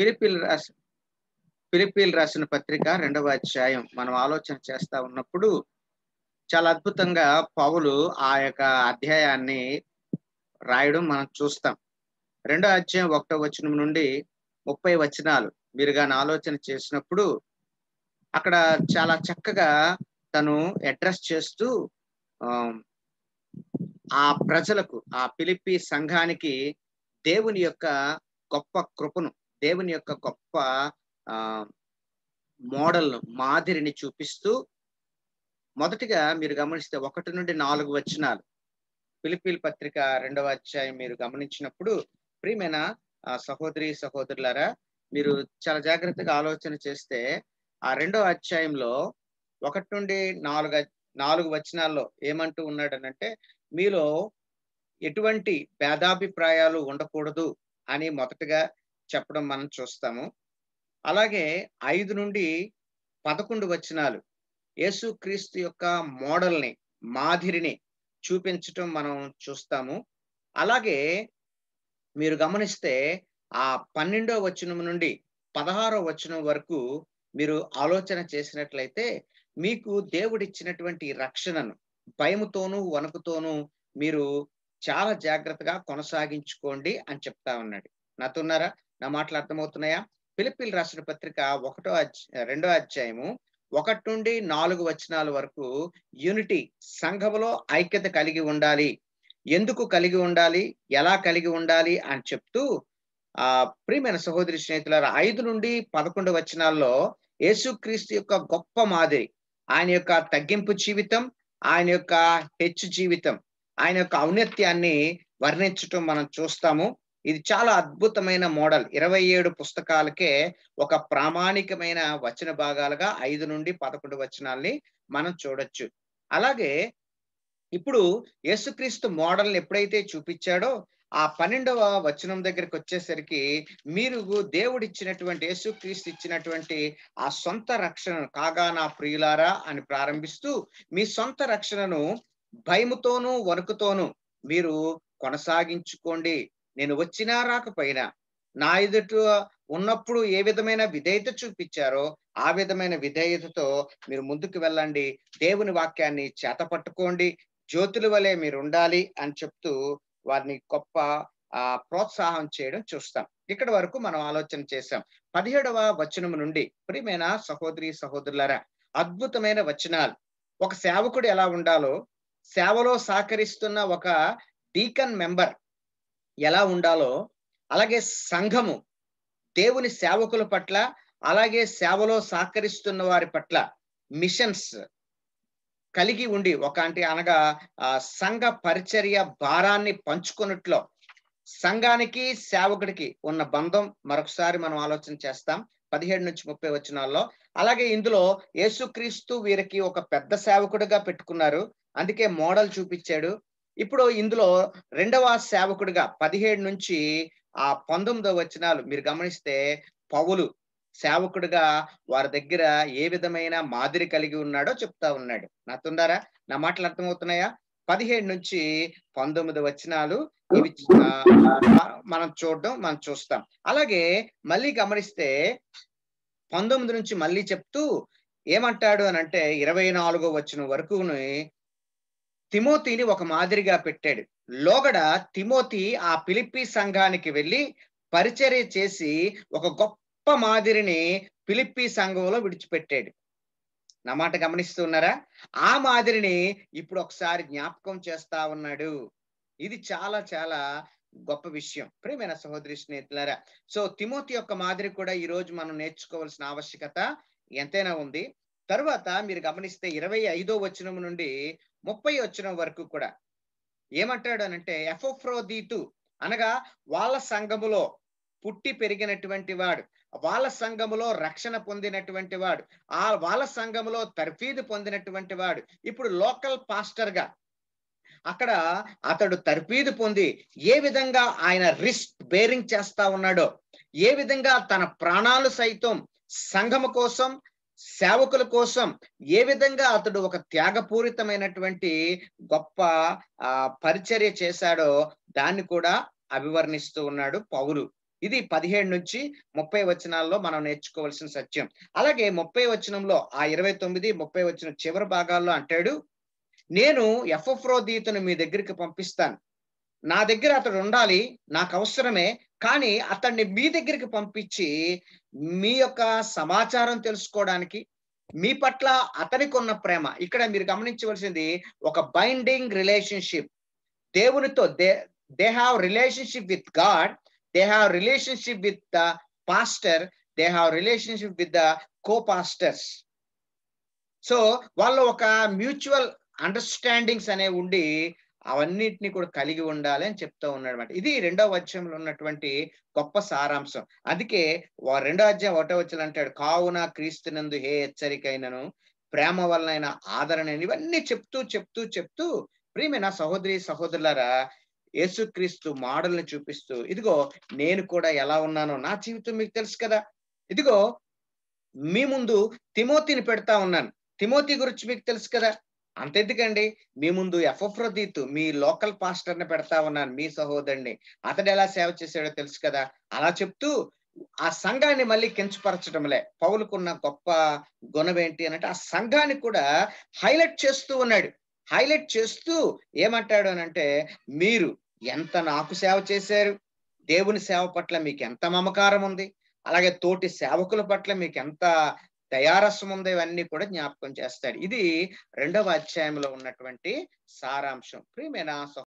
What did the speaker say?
పిలిపిల్ రాసిన పిలిపిల్ రాసిన పత్రిక రెండవ అధ్యాయం మనం ఆలోచన చేస్తా ఉన్నప్పుడు చాలా అద్భుతంగా పౌలు ఆ యొక్క అధ్యాయాన్ని రాయడం మనం చూస్తాం రెండో అధ్యాయం ఒకటో వచనం నుండి ముప్పై వచనాలు మీరు కానీ ఆలోచన చేసినప్పుడు అక్కడ చాలా చక్కగా తను అడ్రస్ చేస్తూ ఆ ప్రజలకు ఆ పిలిపి సంఘానికి దేవుని యొక్క గొప్ప కృపను దేవుని యొక్క గొప్ప ఆ మోడల్ మాదిరిని చూపిస్తూ మొదటిగా మీరు గమనిస్తే ఒకటి నుండి నాలుగు వచనాలు పిలిపిల్ పత్రిక రెండవ అధ్యాయం మీరు గమనించినప్పుడు ప్రియమైన సహోదరి సహోదరులారా మీరు చాలా జాగ్రత్తగా ఆలోచన చేస్తే ఆ రెండవ అధ్యాయంలో ఒకటి నుండి నాలుగు నాలుగు వచనాల్లో ఏమంటూ ఉన్నాడనంటే మీలో ఎటువంటి భేదాభిప్రాయాలు ఉండకూడదు అని మొదటగా చెప్పడం మనం చూస్తాము అలాగే ఐదు నుండి పదకొండు వచనాలు యేసుక్రీస్తు యొక్క మోడల్ని మాదిరిని చూపించటం మనం చూస్తాము అలాగే మీరు గమనిస్తే ఆ పన్నెండో వచనం నుండి పదహారో వచనం వరకు మీరు ఆలోచన చేసినట్లయితే మీకు దేవుడిచ్చినటువంటి రక్షణను భయముతోనూ వణుకుతోనూ మీరు చాలా జాగ్రత్తగా కొనసాగించుకోండి అని చెప్తా ఉన్నాడు నాతోన్నారా నా మాటలు అర్థమవుతున్నాయా పిలిపిల్ రాసిన పత్రిక ఒకటో రెండో అధ్యాయము ఒకటి నుండి నాలుగు వచనాల వరకు యూనిటీ సంఘములో ఐక్యత కలిగి ఉండాలి ఎందుకు కలిగి ఉండాలి ఎలా కలిగి ఉండాలి అని చెప్తూ ఆ ప్రియమైన సహోదరి స్నేహితుల ఐదు నుండి పదకొండు వచనాల్లో యేసుక్రీస్తు యొక్క గొప్ప మాదిరి ఆయన యొక్క తగ్గింపు జీవితం ఆయన యొక్క హెచ్చు జీవితం ఆయన యొక్క ఔన్నత్యాన్ని వర్ణించటం మనం చూస్తాము ఇది చాలా అద్భుతమైన మోడల్ ఇరవై ఏడు పుస్తకాలకే ఒక ప్రామాణికమైన వచన భాగాలుగా ఐదు నుండి పదకొండు వచనాల్ని మనం చూడొచ్చు అలాగే ఇప్పుడు యేసుక్రీస్తు మోడల్ని ఎప్పుడైతే చూపించాడో ఆ పన్నెండవ వచనం దగ్గరికి వచ్చేసరికి మీరు దేవుడు ఇచ్చినటువంటి యేసుక్రీస్తు ఇచ్చినటువంటి ఆ సొంత రక్షణ కాగా నా ప్రియులారా అని ప్రారంభిస్తూ మీ సొంత రక్షణను భయముతోనూ వణుకుతోనూ మీరు కొనసాగించుకోండి నేను వచ్చినా రాకపోయినా నా ఎదుట ఉన్నప్పుడు ఏ విధమైన విధేయత చూపించారో ఆ విధమైన విధేయతతో మీరు ముందుకు వెళ్ళండి దేవుని వాక్యాన్ని చేత పట్టుకోండి జ్యోతుల వలె మీరు ఉండాలి అని చెప్తూ వారిని గొప్ప ఆ ప్రోత్సాహం చేయడం చూస్తాం ఇక్కడ వరకు మనం ఆలోచన చేశాం పదిహేడవ వచనం నుండి ప్రియమైన సహోదరి సహోదరులరా అద్భుతమైన వచనాలు ఒక సేవకుడు ఎలా ఉండాలో సేవలో సహకరిస్తున్న ఒక డీకన్ మెంబర్ ఎలా ఉండాలో అలాగే సంఘము దేవుని సేవకుల పట్ల అలాగే సేవలో సహకరిస్తున్న వారి పట్ల మిషన్స్ కలిగి ఉండి ఒక అంటే అనగా సంఘ పరిచర్య భారాన్ని పంచుకున్నట్లో సంఘానికి సేవకుడికి ఉన్న బంధం మరొకసారి మనం ఆలోచన చేస్తాం పదిహేడు నుంచి ముప్పై వచనాల్లో అలాగే ఇందులో యేసుక్రీస్తు వీరికి ఒక పెద్ద సేవకుడిగా పెట్టుకున్నారు అందుకే మోడల్ చూపించాడు ఇప్పుడు ఇందులో రెండవ సేవకుడిగా పదిహేడు నుంచి ఆ పంతొమ్మిదవ వచనాలు మీరు గమనిస్తే పౌలు సేవకుడిగా వారి దగ్గర ఏ విధమైన మాదిరి కలిగి ఉన్నాడో చెప్తా ఉన్నాడు నాతుండారా నా మాటలు అర్థమవుతున్నాయా పదిహేడు నుంచి పంతొమ్మిది వచనాలు ఇవి మనం చూడడం మనం చూస్తాం అలాగే మళ్ళీ గమనిస్తే పంతొమ్మిది నుంచి మళ్ళీ చెప్తూ ఏమంటాడు అని అంటే ఇరవై నాలుగో వచ్చిన వరకుని తిమోతిని ఒక మాదిరిగా పెట్టాడు లోగడ తిమోతి ఆ పిలిపి సంఘానికి వెళ్ళి పరిచర్య చేసి ఒక గొప్ప మాదిరిని పిలిపి సంఘంలో విడిచిపెట్టాడు నా మాట గమనిస్తున్నారా ఆ మాదిరిని ఇప్పుడు ఒకసారి జ్ఞాపకం చేస్తా ఉన్నాడు ఇది చాలా చాలా గొప్ప విషయం ప్రేమైన సహోదరి స్నేహితులారా సో తిమోతి యొక్క మాదిరి కూడా ఈ రోజు మనం నేర్చుకోవాల్సిన ఆవశ్యకత ఎంతైనా ఉంది తర్వాత మీరు గమనిస్తే ఇరవై ఐదో వచనం నుండి ముప్పై వచ్చిన వరకు కూడా ఏమంటాడు అనంటే ఎఫోఫ్రోదీతు అనగా వాళ్ళ సంఘములో పుట్టి పెరిగినటువంటి వాడు వాళ్ళ సంఘములో రక్షణ పొందినటువంటి వాడు ఆ వాళ్ళ సంఘములో తర్ఫీదు పొందినటువంటి వాడు ఇప్పుడు లోకల్ పాస్టర్గా అక్కడ అతడు తర్ఫీదు పొంది ఏ విధంగా ఆయన రిస్క్ బేరింగ్ చేస్తా ఉన్నాడో ఏ విధంగా తన ప్రాణాలు సైతం సంఘము కోసం సేవకుల కోసం ఏ విధంగా అతడు ఒక త్యాగపూరితమైనటువంటి గొప్ప ఆ పరిచర్య చేశాడో దాన్ని కూడా అభివర్ణిస్తూ ఉన్నాడు పౌరు ఇది పదిహేడు నుంచి ముప్పై వచనాల్లో మనం నేర్చుకోవాల్సిన సత్యం అలాగే ముప్పై వచనంలో ఆ ఇరవై తొమ్మిది ముప్పై వచనం చివరి భాగాల్లో అంటాడు నేను దీతను మీ దగ్గరికి పంపిస్తాను నా దగ్గర అతడు ఉండాలి నాకు అవసరమే కానీ అతన్ని మీ దగ్గరికి పంపించి మీ యొక్క సమాచారం తెలుసుకోవడానికి మీ పట్ల అతనికి ఉన్న ప్రేమ ఇక్కడ మీరు గమనించవలసింది ఒక బైండింగ్ రిలేషన్షిప్ దేవునితో they they have relationship with God they have relationship with the pastor they have relationship with the co pastors so వాళ్ళు ఒక మ్యూచువల్ అండర్స్టాండింగ్స్ అనేవి ఉండి అవన్నిటిని కూడా కలిగి ఉండాలి అని చెప్తూ ఉన్నాడు ఇది రెండవ వచ్చంలో ఉన్నటువంటి గొప్ప సారాంశం అందుకే రెండో అధ్యాయం ఒకటో వచ్చలు అంటాడు కావున క్రీస్తునందు హే హెచ్చరికైనను ప్రేమ వలన ఆదరణ ఇవన్నీ చెప్తూ చెప్తూ చెప్తూ నా సహోదరి సహోదరులారా యేసుక్రీస్తు మోడల్ని చూపిస్తూ ఇదిగో నేను కూడా ఎలా ఉన్నానో నా జీవితం మీకు తెలుసు కదా ఇదిగో మీ ముందు తిమోతిని పెడతా ఉన్నాను తిమోతి గురించి మీకు తెలుసు కదా అంతెందుకండి మీ ముందు ఎఫ్రదీత్ మీ లోకల్ పాస్టర్ ని పెడతా ఉన్నాను మీ సహోదరుని అతడు ఎలా సేవ చేశాడో తెలుసు కదా అలా చెప్తూ ఆ సంఘాన్ని మళ్ళీ కించపరచడంలే పౌలుకున్న గొప్ప గుణం ఏంటి అనంటే ఆ సంఘాన్ని కూడా హైలైట్ చేస్తూ ఉన్నాడు హైలైట్ చేస్తూ ఏమంటాడు అనంటే మీరు ఎంత నాకు సేవ చేశారు దేవుని సేవ పట్ల మీకు ఎంత మమకారం ఉంది అలాగే తోటి సేవకుల పట్ల మీకు ఎంత దయారసముందు ఇవన్నీ కూడా జ్ఞాపకం చేస్తాడు ఇది రెండవ అధ్యాయంలో ఉన్నటువంటి సారాంశం ప్రియమైన